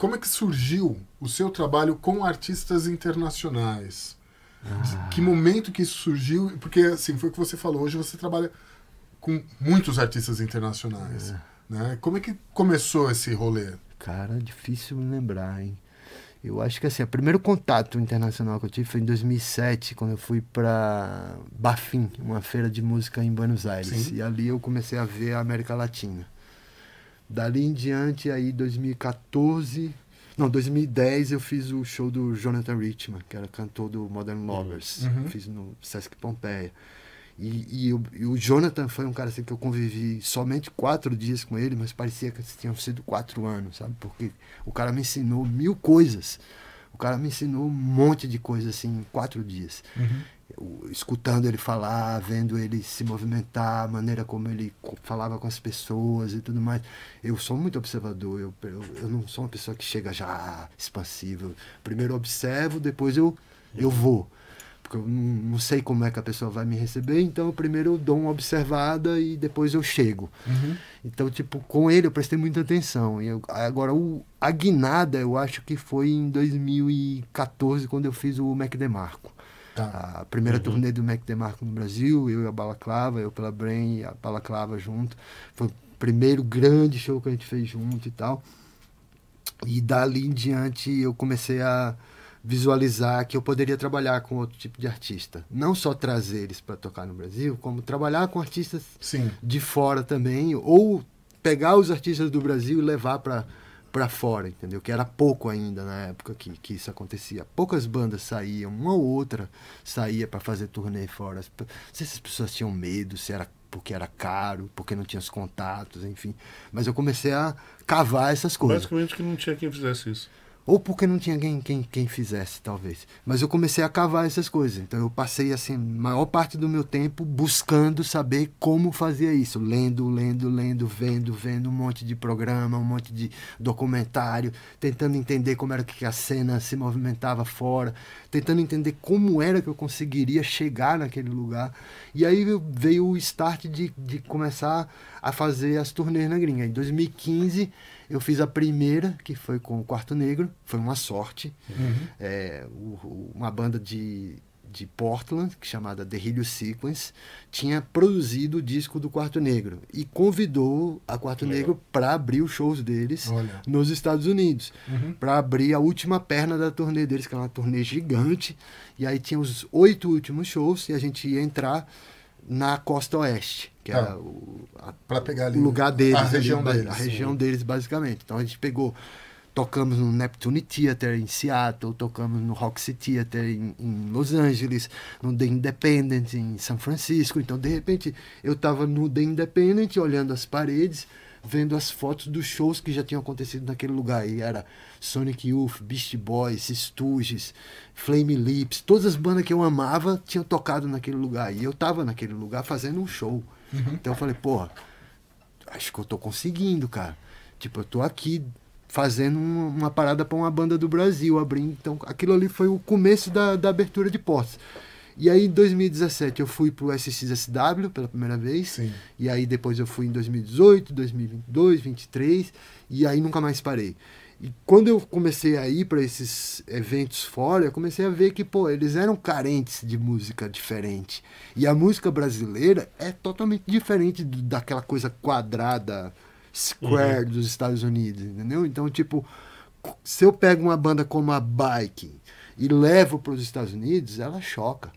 Como é que surgiu o seu trabalho com artistas internacionais? Ah. Que momento que isso surgiu? Porque, assim, foi o que você falou. Hoje você trabalha com muitos artistas internacionais. É. Né? Como é que começou esse rolê? Cara, difícil me lembrar, hein? Eu acho que assim, o primeiro contato internacional que eu tive foi em 2007, quando eu fui para Bafim, uma feira de música em Buenos Aires. Sim. E ali eu comecei a ver a América Latina. Dali em diante, aí 2014, não, 2010 eu fiz o show do Jonathan Richman, que era cantor do Modern Lovers. Uhum. uhum. Fiz no Sesc Pompeia. E, e, o, e, o, Jonathan foi um cara assim, que eu convivi somente quatro dias com ele, mas parecia que tinham sido quatro anos, sabe? Porque o cara me ensinou mil coisas. O cara me ensinou um monte de coisa assim em quatro dias. Uhum escutando ele falar, vendo ele se movimentar, a maneira como ele falava com as pessoas e tudo mais. Eu sou muito observador, eu, eu, eu não sou uma pessoa que chega já expansiva. Primeiro eu observo, depois eu, eu uhum. vou. Porque eu não sei como é que a pessoa vai me receber, então primeiro eu dou uma observada e depois eu chego. Uhum. Então, tipo, com ele eu prestei muita atenção. E eu, agora, o, a guinada eu acho que foi em 2014, quando eu fiz o Mac DeMarco. Tá. A primeira uhum. turnê do Mac DeMarco no Brasil, eu e a Balaclava, eu pela Brain e a Balaclava junto. Foi o primeiro grande show que a gente fez junto e tal. E dali em diante eu comecei a visualizar que eu poderia trabalhar com outro tipo de artista. Não só trazer eles para tocar no Brasil, como trabalhar com artistas Sim. de fora também, ou pegar os artistas do Brasil e levar para para fora, entendeu? Que era pouco ainda na época que, que isso acontecia. Poucas bandas saíam, uma ou outra saía para fazer turnê fora. Não sei se as pessoas tinham medo, se era porque era caro, porque não tinha os contatos, enfim. Mas eu comecei a cavar essas coisas. Basicamente que não tinha quem fizesse isso ou porque não tinha quem, quem, quem fizesse, talvez. Mas eu comecei a cavar essas coisas. Então eu passei, assim, maior parte do meu tempo buscando saber como fazia isso. Lendo, lendo, lendo, vendo, vendo um monte de programa, um monte de documentário, tentando entender como era que a cena se movimentava fora, tentando entender como era que eu conseguiria chegar naquele lugar. E aí veio o start de, de começar a fazer as turnês na gringa. Em 2015 eu fiz a primeira, que foi com o Quarto Negro, foi uma sorte. Uhum. É, o, o, uma banda de, de Portland, chamada The Hill Sequence, tinha produzido o disco do Quarto Negro e convidou a Quarto Legal. Negro para abrir os shows deles Olha. nos Estados Unidos, uhum. para abrir a última perna da turnê deles, que era é uma turnê gigante. E aí tinha os oito últimos shows e a gente ia entrar na costa oeste que pegar é tá. o a, pegar ali, lugar deles, a região, ali, deles, a região deles basicamente. Então a gente pegou, tocamos no Neptune Theater em Seattle, tocamos no Roxy Theater em, em Los Angeles, no The Independent em São Francisco. Então de repente eu estava no The Independent olhando as paredes vendo as fotos dos shows que já tinham acontecido naquele lugar. E era Sonic Youth, Beast Boys, Stooges, Flame Lips, todas as bandas que eu amava tinham tocado naquele lugar. E eu estava naquele lugar fazendo um show. Uhum. Então eu falei, porra, acho que eu tô conseguindo, cara. Tipo, eu tô aqui fazendo uma, uma parada para uma banda do Brasil, abrindo. Então aquilo ali foi o começo da, da abertura de portas. E aí, em 2017, eu fui pro SXSW pela primeira vez. Sim. E aí, depois eu fui em 2018, 2022, 2023. E aí, nunca mais parei. E quando eu comecei a ir para esses eventos fora, eu comecei a ver que, pô, eles eram carentes de música diferente. E a música brasileira é totalmente diferente do, daquela coisa quadrada, square uhum. dos Estados Unidos, entendeu? Então, tipo, se eu pego uma banda como a Bike e levo para os Estados Unidos, ela choca.